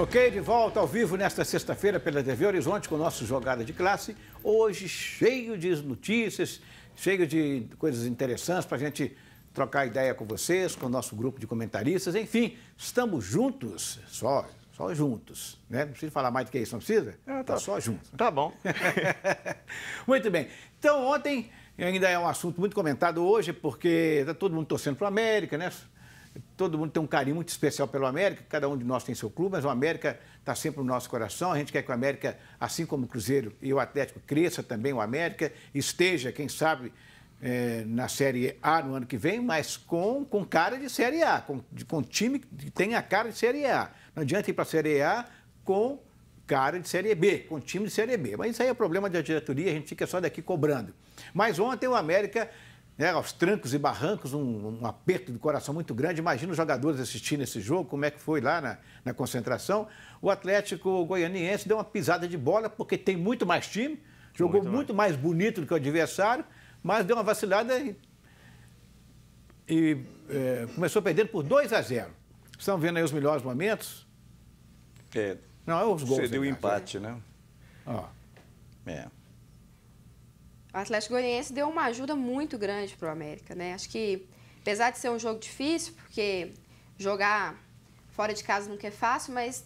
Ok, de volta ao vivo nesta sexta-feira pela TV Horizonte com o nosso Jogada de Classe. Hoje cheio de notícias, cheio de coisas interessantes para a gente trocar ideia com vocês, com o nosso grupo de comentaristas. Enfim, estamos juntos, só, só juntos, né? Não precisa falar mais do que isso, não precisa? Ah, tá. tá só juntos. Tá bom. muito bem. Então, ontem ainda é um assunto muito comentado hoje, porque está todo mundo torcendo para a América, né? todo mundo tem um carinho muito especial pelo América, cada um de nós tem seu clube, mas o América está sempre no nosso coração. A gente quer que o América, assim como o Cruzeiro e o Atlético, cresça também o América, esteja, quem sabe, é, na Série A no ano que vem, mas com, com cara de Série A, com, de, com time que tem a cara de Série A. Não adianta ir para a Série A com cara de Série B, com time de Série B. Mas isso aí é problema da diretoria, a gente fica só daqui cobrando. Mas ontem o América né, aos trancos e barrancos, um, um, aperto de coração muito grande. Imagina os jogadores assistindo esse jogo, como é que foi lá na, na concentração. O Atlético Goianiense deu uma pisada de bola, porque tem muito mais time, jogou muito, muito mais. mais. bonito do que o adversário, mas deu uma vacilada e, e é, começou perdendo por 2 a 0. Estão vendo aí os melhores momentos? É. Não, é os gols. Você deu né? empate, né? Ó. É o Atlético Goianiense deu uma ajuda muito grande para o América, né? Acho que, apesar de ser um jogo difícil, porque jogar fora de casa nunca é fácil, mas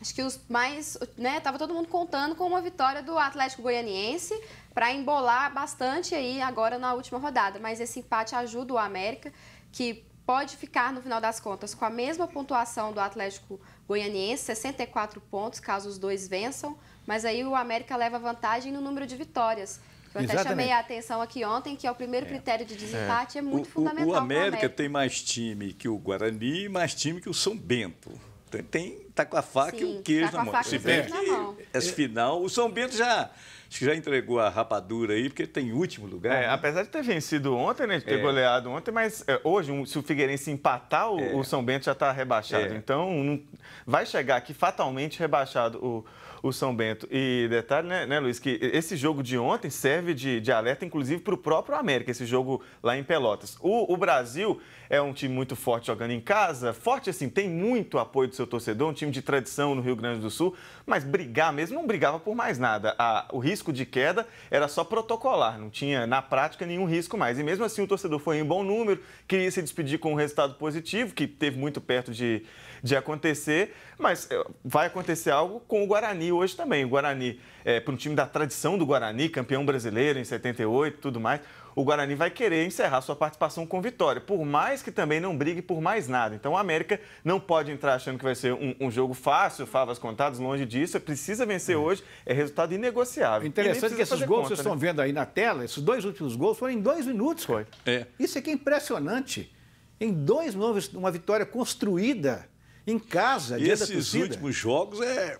acho que os mais, né, tava todo mundo contando com uma vitória do Atlético Goianiense para embolar bastante aí agora na última rodada, mas esse empate ajuda o América que pode ficar no final das contas com a mesma pontuação do Atlético Goianiense, 64 pontos, caso os dois vençam, mas aí o América leva vantagem no número de vitórias. Eu Exatamente. até chamei a atenção aqui ontem que é o primeiro é. critério de é. desempate, é, é muito o, fundamental. O, América, América tem mais time que o Guarani e mais time que o São Bento. Então, tem, tá com a faca Sim, e o tá queijo tá na mão. Faca Se bem que essa é. final, o São Bento já já entregou a rapadura aí, porque tem último lugar. É, né? Apesar de ter vencido ontem, né? De ter é. goleado ontem, mas é, hoje, se o Figueirense empatar, o, o São Bento já está rebaixado. Então, vai chegar aqui fatalmente rebaixado o o São Bento. E detalhe, né, né Luiz, que esse jogo de ontem serve de, de alerta, inclusive, para o próprio América, esse jogo lá em Pelotas. O, o, Brasil é um time muito forte jogando em casa, forte assim, tem muito apoio do seu torcedor, um time de tradição no Rio Grande do Sul, mas brigar mesmo não brigava por mais nada. A, o risco de queda era só protocolar, não tinha na prática nenhum risco mais. E mesmo assim o torcedor foi em bom número, queria se despedir com um resultado positivo, que teve muito perto de, de acontecer, mas eh, vai acontecer algo com o Guarani e hoje também. O Guarani, é, para um time da tradição do Guarani, campeão brasileiro em 78 e tudo mais, o Guarani vai querer encerrar sua participação com vitória, por mais que também não brigue por mais nada. Então, o América não pode entrar achando que vai ser um, um jogo fácil, favas contadas, longe disso. É precisa vencer é. hoje, é resultado inegociável. Interessante é que esses gols que vocês né? estão vendo aí na tela, esses dois últimos gols foram em dois minutos, Roy. É. Isso aqui é, é impressionante. Em dois novos uma vitória construída em casa. E esses últimos jogos é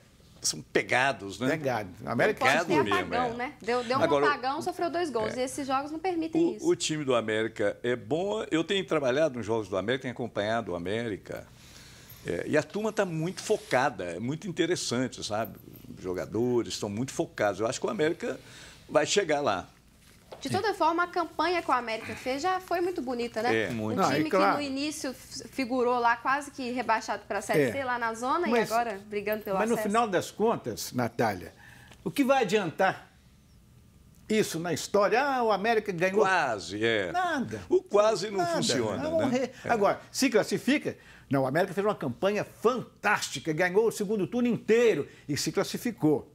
são pegados, né? Pegado, América Pegado mesmo. Apagão, é. né? Deu, deu um apagão, sofreu dois gols. É. E esses jogos não permitem o, isso. O time do América é bom. Eu tenho trabalhado nos jogos do América, tenho acompanhado o América. É, e a turma está muito focada, é muito interessante, sabe? Os jogadores estão muito focados. Eu acho que o América vai chegar lá. De toda forma, a campanha que o América fez já foi muito bonita, né? É, muito. Um time Não, claro, que no início figurou lá quase que rebaixado para a Série é. C, lá na zona, mas, e agora brigando pelo mas acesso. Mas no final das contas, Natália, o que vai adiantar isso na história. Ah, o América ganhou. Quase, é. Nada. O quase não nada. funciona. É né? É. Agora, se classifica. Não, o América fez uma campanha fantástica, ganhou o segundo turno inteiro e se classificou.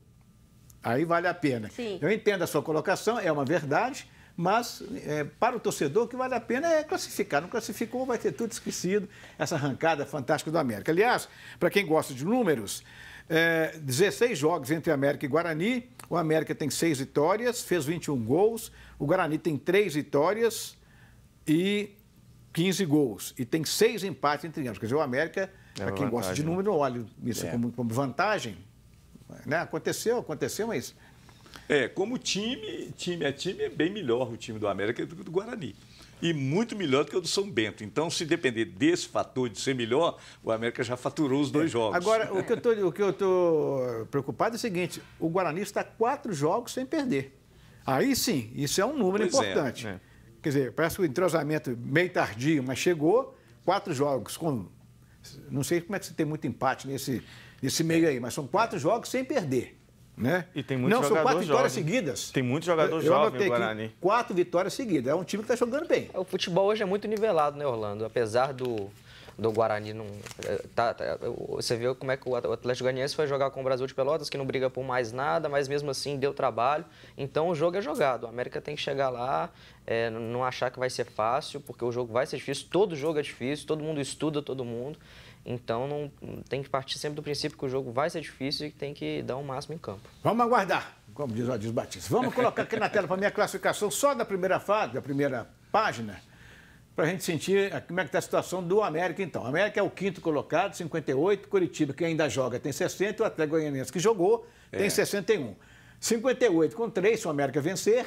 Aí vale a pena. Sim. Eu entendo a sua colocação, é uma verdade, mas é, para o torcedor o que vale a pena é classificar. Não classificou, vai ter tudo esquecido, essa arrancada fantástica do América. Aliás, para quem gosta de números, é, 16 jogos entre América e Guarani, o América tem 6 vitórias, fez 21 gols, o Guarani tem 3 vitórias e 15 gols, e tem 6 empates entre ambos. Quer dizer, o América, é para quem vantagem. gosta de né? número, olha isso é. como, como vantagem, né? Aconteceu, aconteceu mas É, como time, time a é time é bem melhor o time do América do que o do Guarani. E muito melhor do que o do São Bento. Então, se depender desse fator de ser melhor, o América já faturou os dois é, jogos. Agora, o que eu estou preocupado é o seguinte: o Guarani está quatro jogos sem perder. Aí sim, isso é um número pois é, importante. É, Quer dizer, parece um entrosamento meio tardio, mas chegou quatro jogos com não sei como é que você tem muito empate nesse, nesse meio é. aí, mas são quatro jogos sem perder. Né? E tem muitos Não, são quatro vitórias seguidas. Tem muitos jogadores jovens no Guarani. Quatro vitórias seguidas. É um time que está jogando bem. O futebol hoje é muito nivelado, né, Orlando? Apesar do, do Guarani não. É, tá, tá, você vê como é que o Atlético Goianiense foi jogar com o Brasil de Pelotas, que não briga por mais nada, mas mesmo assim deu trabalho. Então o jogo é jogado. O América tem que chegar lá, é, não achar que vai ser fácil, porque o jogo vai ser difícil, todo jogo é difícil, todo mundo estuda todo mundo. Então não, tem que partir sempre do princípio que o jogo vai ser difícil e que tem que dar o um máximo em campo. Vamos aguardar, como diz o Batista. Vamos colocar aqui na tela para minha classificação só da primeira fase, da primeira página para a gente sentir eh, como é que está a situação do América, então. O América é o quinto colocado, 58. Curitiba, que ainda joga, tem 60. O Atlético Goianiense, que jogou, é. tem 61. 58 com 3, se o América vencer,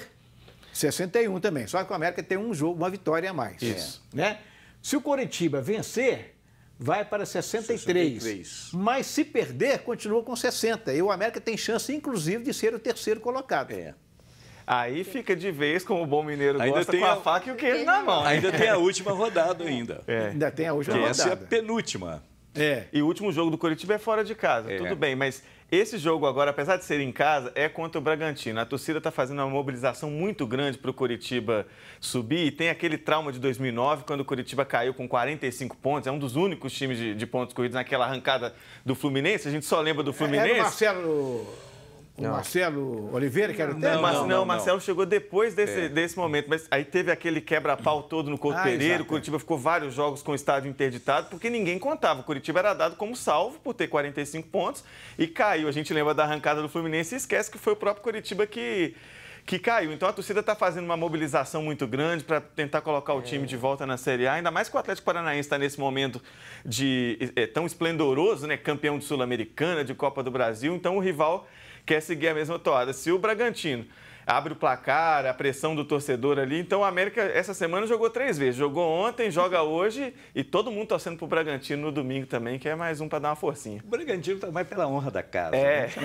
61 também. Só que o América tem um jogo, uma vitória a mais. Isso. É, né? Se o Curitiba vencer, vai para 63. 63. Mas se perder, continua com 60. E o América tem chance, inclusive, de ser o terceiro colocado. É. Aí fica de vez, como o bom mineiro ainda gosta, tem a... a faca e o queijo na mão. Ainda tem a última rodada ainda. É. Ainda tem a última que rodada. Essa é a penúltima. É. E o último jogo do Curitiba é fora de casa. É. Tudo bem, mas esse jogo agora, apesar de ser em casa, é contra o Bragantino. A torcida está fazendo uma mobilização muito grande para o Curitiba subir. E tem aquele trauma de 2009, quando o Curitiba caiu com 45 pontos. É um dos únicos times de, de pontos corridos naquela arrancada do Fluminense. A gente só lembra do Fluminense. É, era o Marcelo... O não. Marcelo Oliveira, que era o técnico? Não, não, não, Marcelo chegou depois desse, é. desse momento, mas aí teve aquele quebra-pau todo no Couto ah, Pereira, o Curitiba ficou vários jogos com o estádio interditado, porque ninguém contava. O Curitiba era dado como salvo por ter 45 pontos e caiu. A gente lembra da arrancada do Fluminense e esquece que foi o próprio Curitiba que, que caiu. Então a torcida está fazendo uma mobilização muito grande para tentar colocar o time é. de volta na Série A, ainda mais que o Atlético Paranaense está nesse momento de é, tão esplendoroso, né? Campeão de Sul-Americana, de Copa do Brasil. Então o rival quer seguir a mesma toada. Se o Bragantino abre o placar, a pressão do torcedor ali. Então, a América, essa semana, jogou três vezes. Jogou ontem, joga hoje e todo mundo torcendo pro Bragantino no domingo também, que é mais um para dar uma forcinha. O Bragantino tá mais pela honra da casa. É, né? é já,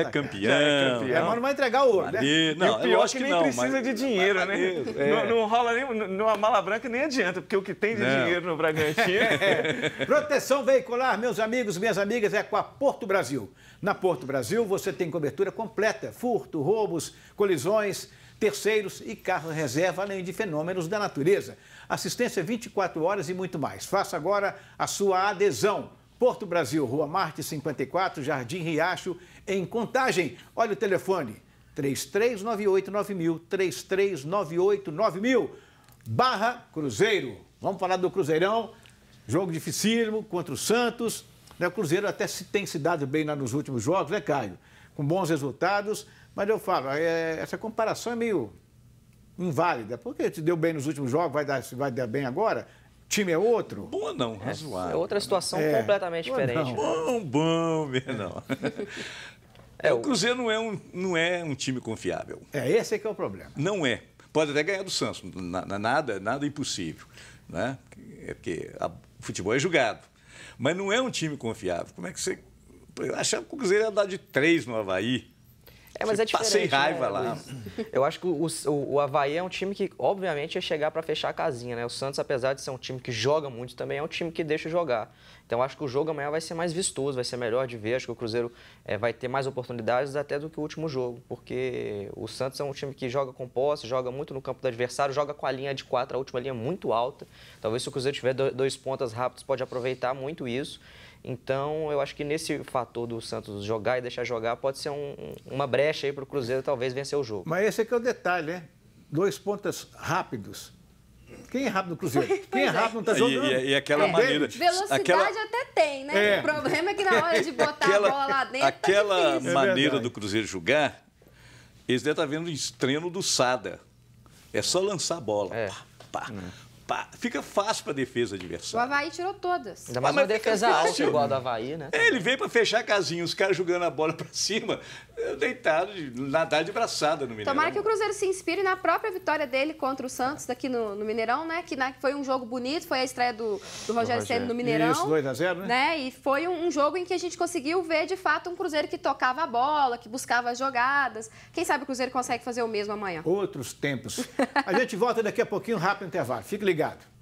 é campeão, já é campeão. É, mas não vai entregar o ouro, né? E, não, e o pior é que, que nem não, precisa mas... de dinheiro, mas, né? é. não, não, rola nem. Numa mala branca nem adianta, porque o que tem de não. dinheiro no Bragantino. é. Proteção veicular, meus amigos, minhas amigas, é com a Porto Brasil. Na Porto Brasil, você tem cobertura completa: furto, roubos, colisões prisões, terceiros e carro reserva, além de fenômenos da natureza. Assistência 24 horas e muito mais. Faça agora a sua adesão. Porto Brasil, Rua Marte 54, Jardim Riacho, em Contagem. Olha o telefone, 33989000, 33989000, barra Cruzeiro. Vamos falar do Cruzeirão, jogo dificílimo contra o Santos. Né, o Cruzeiro até tem se dado bem lá nos últimos jogos, né, Caio? Com bons resultados, mas eu falo, é, essa comparação é meio inválida, porque te deu bem nos últimos jogos, vai dar, vai dar bem agora. Time é outro? Bom não, é, razoável. É outra situação é, completamente bom diferente. Não. Né? Bom, bom, Bernão. É, é o Cruzeiro não é, um, não é um time confiável. É, esse é que é o problema. Não é. Pode até ganhar do Santos, na, nada, nada impossível. Né? É porque a, o futebol é julgado. Mas não é um time confiável. Como é que você. Eu achava que o Cruzeiro ia dar de três no Havaí. É, mas tipo, é diferente. Passei né? raiva né, lá. Eu acho que o, o, o Havaí é um time que, obviamente, ia chegar para fechar a casinha, né? O Santos, apesar de ser um time que joga muito, também é um time que deixa jogar. Então, acho que o jogo amanhã vai ser mais vistoso, vai ser melhor de ver. Acho que o Cruzeiro é, vai ter mais oportunidades até do que o último jogo, porque o Santos é um time que joga com posse, joga muito no campo do adversário, joga com a linha de quatro, a última linha muito alta. Talvez se o Cruzeiro tiver dois pontas rápidos, pode aproveitar muito isso. Então, eu acho que nesse fator do Santos jogar e deixar jogar pode ser um, uma brecha aí para o Cruzeiro talvez vencer o jogo. Mas esse aqui é, é o detalhe, né? Dois pontas rápidos. Quem é rápido no Cruzeiro? Pois Quem é rápido é. não está jogando. E, e aquela é, maneira. Velocidade aquela... até tem, né? É. O problema é que na hora de botar aquela, a bola lá dentro. Tá aquela tá maneira é do Cruzeiro jogar, eles devem estar tá vendo o estreno do Sada. É só lançar a bola. Pá, pá. Hum fica fácil para defesa adversária. O Havaí tirou todas. Ainda ah, mais uma defesa alta igual a do Havaí, né? É, ele veio para fechar a casinha, os caras jogando a bola para cima deitado, nadar de braçada no Mineirão. Tomara que o Cruzeiro se inspire na própria vitória dele contra o Santos daqui no, no Mineirão, né? Que foi um jogo bonito, foi a estreia do, do Rogério Ceni no Mineirão. Isso, 2x0, né? né? E foi um, um, jogo em que a gente conseguiu ver, de fato, um Cruzeiro que tocava a bola, que buscava jogadas. Quem sabe o Cruzeiro consegue fazer o mesmo amanhã. Outros tempos. a gente volta daqui a pouquinho, rápido intervalo. Fique ligado.